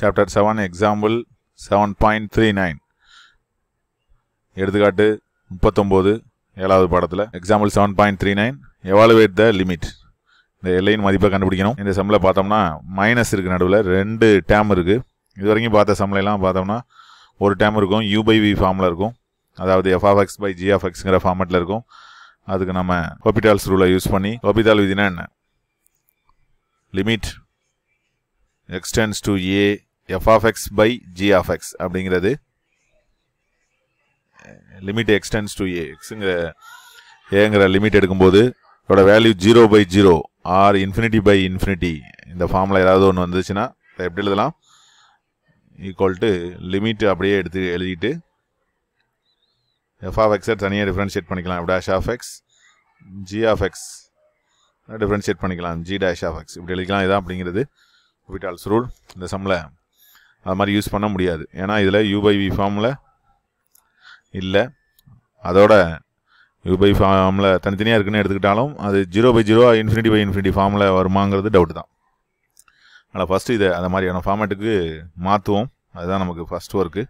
chapter seven example seven point three nine எடுத்துக்காட்டு முப்பத்தொம்போது ஏழாவது பாடத்தில் example seven point three nine evaluate the limit இந்த எல்லையின் மதிப்பை கண்டுபிடிக்கணும் இந்த சம்மில் பார்த்தோம்னா மைனஸ் இருக்குது நடுவில் ரெண்டு டேம் இருக்குது இது வரைக்கும் பார்த்த சம்லெல்லாம் பார்த்தோம்னா ஒரு டேம் இருக்கும் யூ பை வி ஃபார்மில் இருக்கும் அதாவது f of x by g of எக்ஸுங்கிற ஃபார்மெட்டில் இருக்கும் அதுக்கு நம்ம ஹோபிட்டால்ஸ் ரூலை யூஸ் பண்ணி ஹோபிட்டால் விதினா என்ன limit x tends to a f of x by g of x அப்படிங்கிறது லிமிட் எக்ஸ்டென்ஸ் டு ஏ எக்ஸுங்கிற ஏங்கிற லிமிட் எடுக்கும்போது இதோட value zero by zero or infinity by infinity இந்த ஃபார்மில் ஏதாவது ஒன்று வந்துச்சுன்னா எப்படி எழுதலாம் equal to limit அப்படியே எடுத்து எழுதிட்டு எஃப் ஆஃப் எக்ஸை தனியாக differentiate பண்ணிக்கலாம் dash of x g of x differentiate பண்ணிக்கலாம் ஜி டேஷ் ஆஃப் எக்ஸ் இப்படி எழுதிக்கலாம் இதான் அப்படிங்கிறது ஹோபிட்டால்ஸ் ரூல் இந்த சம்மில் அது மாதிரி யூஸ் பண்ண முடியாது ஏன்னா இதில் யூபை வி ஃபார்மில் இல்லை அதோட யூபை ஃபார்மில் தனித்தனியாக இருக்குன்னு எடுத்துக்கிட்டாலும் அது zero by zero infinity by infinity ஃபார்மில் வருமாங்கிறது டவுட் தான் அதில் ஃபஸ்ட்டு இதை அந்த மாதிரியான ஃபார்மேட்டுக்கு மாற்றுவோம் அதுதான் நமக்கு ஃபஸ்ட் ஒர்க்கு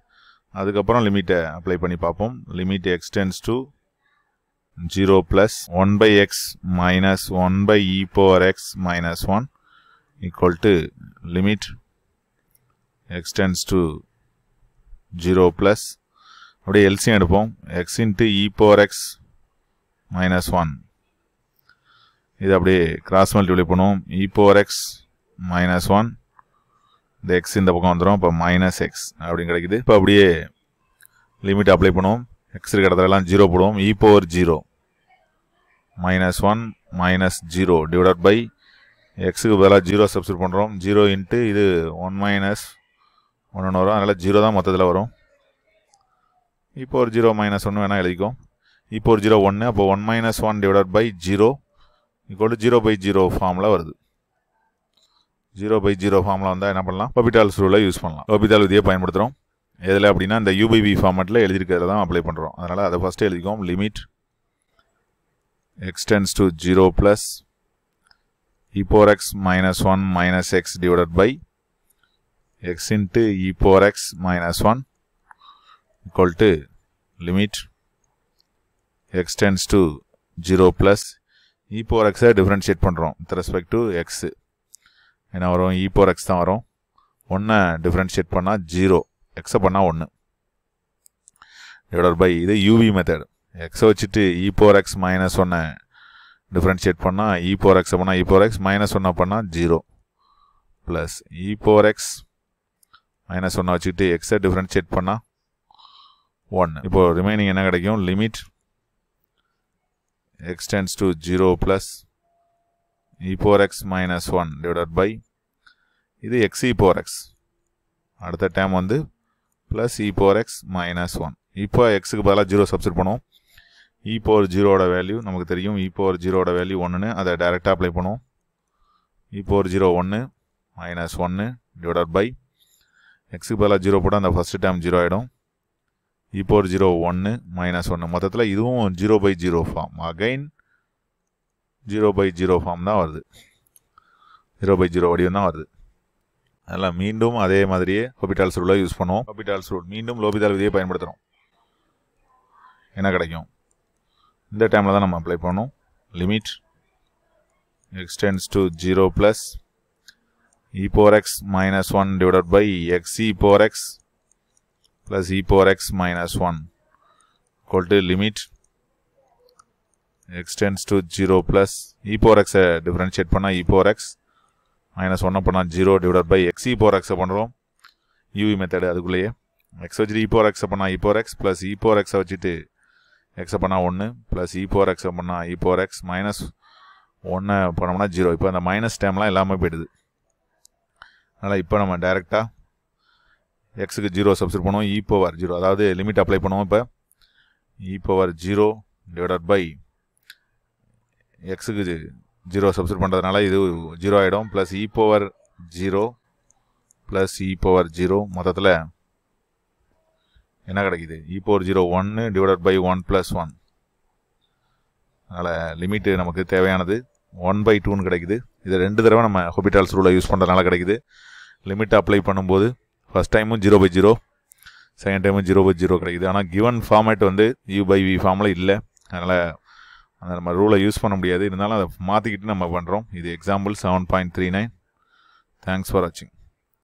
அதுக்கப்புறம் லிமிட்டை அப்ளை பண்ணி பார்ப்போம் limit x tends to zero plus one by x minus one by e power x minus one equal to limit x tends to 0 plus அப்படியே எல்சியம் எடுப்போம் x into e power x minus 1 இது அப்படியே cross multiply பண்ணுவோம் e power x minus 1 இந்த x இந்த பக்கம் வந்துடும் இப்போ மைனஸ் எக்ஸ் அப்படின்னு கிடைக்குது இப்போ அப்படியே லிமிட் அப்ளை பண்ணுவோம் எக்ஸ் இருக்கிற இடத்துல எல்லாம் ஜீரோ போடுவோம் e power zero minus one minus zero divide by எக்ஸுக்கு பதிலாக ஜீரோ சப்ஸ்டியூட் பண்ணுறோம் ஜீரோ இன்ட்டு இது ஒன் மைனஸ் ஒன்று ஒன்று வரும் அதனால் ஜீரோ தான் மொத்தத்தில் வரும் இப்போ ஒரு ஜீரோ மைனஸ் ஒன்று வேணால் எழுதிக்கும் இப்போ ஒரு ஜீரோ ஒன்று அப்போ one minus one divided by zero equal zero by zero ஃபார்மில் வருது ஜீரோ பை ஜீரோ ஃபார்மில் வந்தால் என்ன பண்ணலாம் பபிட்டால்ஸ் ரூலை யூஸ் பண்ணலாம் பபிட்டால் விதியை பயன்படுத்துகிறோம் எதில் அப்படின்னா இந்த யூபிபி ஃபார்மெட்டில் எழுதியிருக்கிறத தான் அப்ளை பண்ணுறோம் அதனால் அதை ஃபஸ்ட்டு எழுதிக்கும் limit x tends to zero plus e power x minus 1 minus x divided by x into e power x minus 1 equal to limit x tends to 0 plus e power x differentiate பண்ணுறோம் with respect to x என்ன வரும் e power x தான் வரும் 1 differentiate பண்ணால் zero எக்ஸை பண்ணால் ஒன்று divided by இது யூவி மெத்தட் எக்ஸை வச்சுட்டு இ போர் எக்ஸ் மைனஸ் ஒன்று டிஃப்ரென்ஷியேட் பண்ணால் இ போர் எக்ஸ் பண்ணால் இ போர் எக்ஸ் மைனஸ் ஒன்னாக பண்ணால் zero plus e power x minus ஒன்னை வச்சுக்கிட்டு எக்ஸை டிஃப்ரென்ஷியேட் பண்ணால் ஒன் இப்போது ரிமைனிங் என்ன கிடைக்கும் limit x tends to zero plus e power x minus one divided by இது எக்ஸ் இ போர் எக்ஸ் அடுத்த டைம் வந்து plus e power x minus one இப்போ எக்ஸுக்கு பதிலாக ஜீரோ சப்ஸ்டிட் பண்ணுவோம் இ பவர் ஜீரோட வேல்யூ நமக்கு தெரியும் இ பவர் ஜீரோட வேல்யூ ஒன்றுன்னு அதை டைரெக்டாக அப்ளை பண்ணுவோம் இ பவர் ஜீரோ ஒன்று மைனஸ் ஒன்று டிவைடட் பை எக்ஸுக்கு பதிலாக ஜீரோ போட்டால் அந்த ஃபஸ்ட்டு டைம் ஜீரோ ஆகிடும் இ பவர் ஜீரோ ஒன்று மைனஸ் ஒன்று மொத்தத்தில் இதுவும் zero by zero form again zero by zero form தான் வருது ஜீரோ பை ஜீரோ வடிவம் தான் வருது அதெல்லாம் மீண்டும் அதே மாதிரியே ஹொபிட்டால்ஸ் ரூலை யூஸ் பண்ணுவோம் ஹொபிட்டால்ஸ் ரூல் மீண்டும் லோபிதால் விதியை பயன்படுத்துகிறோம் என்ன கிடைக்கும் இந்த டைமில் தான் நம்ம அப்ளை பண்ணோம் limit x tends to zero plus e power x minus one divide by x e power x plus e power x minus one கொல்ட்டு limit x tends to zero plus e power எக்ஸை டிஃப்ரென்ஷியேட் பண்ணால் இபோர் எக்ஸ் மைனஸ் ஒன்னை பண்ணால் zero divide by x e power எக்ஸை பண்ணுறோம் UV method அதுக்குள்ளேயே X வச்சுட்டு இபோர் எக்ஸை பண்ணால் இபோர் எக்ஸ் ப்ளஸ் இபோர் எக்ஸை வச்சுட்டு எக்ஸை பண்ணால் ஒன்று ப்ளஸ் இ போர் எக்ஸை பண்ணால் இ ஃபோர் எக்ஸ் மைனஸ் ஒன்று போனோம்னா ஜீரோ இப்போ அந்த மைனஸ் டேம்லாம் இல்லாமல் போயிடுது அதனால் இப்போ நம்ம டைரெக்டாக எக்ஸுக்கு ஜீரோ சப்ஸ்ட் பண்ணுவோம் இ பவர் ஜீரோ அதாவது லிமிட் அப்ளை பண்ணுவோம் இப்போ e power zero divided by எக்ஸுக்கு ஜீரோ சப்ஸ்ட் பண்ணுறதுனால இது ஜீரோ ஆகிடும் plus e power zero plus e power zero மொத்தத்தில் என்ன கிடைக்குது இ ஃபோர் ஜீரோ ஒன்று divided by one plus one அதனால் லிமிட்டு நமக்கு தேவையானது ஒன் பை டூன்னு கிடைக்குது இதை ரெண்டு தடவை நம்ம ஹோபிட்டால்ஸ் ரூலை யூஸ் பண்ணுறதுனால கிடைக்குது லிமிட் அப்ளை பண்ணும்போது ஃபஸ்ட் டைமும் ஜீரோ பை ஜீரோ செகண்ட் டைமும் ஜீரோ பை ஜீரோ கிடைக்குது ஆனால் கிவன் ஃபார்மேட் வந்து யூ பை வி ஃபார்மில் இல்லை அதனால் அந்த நம்ம ரூலை யூஸ் பண்ண முடியாது இருந்தாலும் அதை மாற்றிக்கிட்டு நம்ம பண்ணுறோம் இது example seven point three nine thanks for வாட்சிங்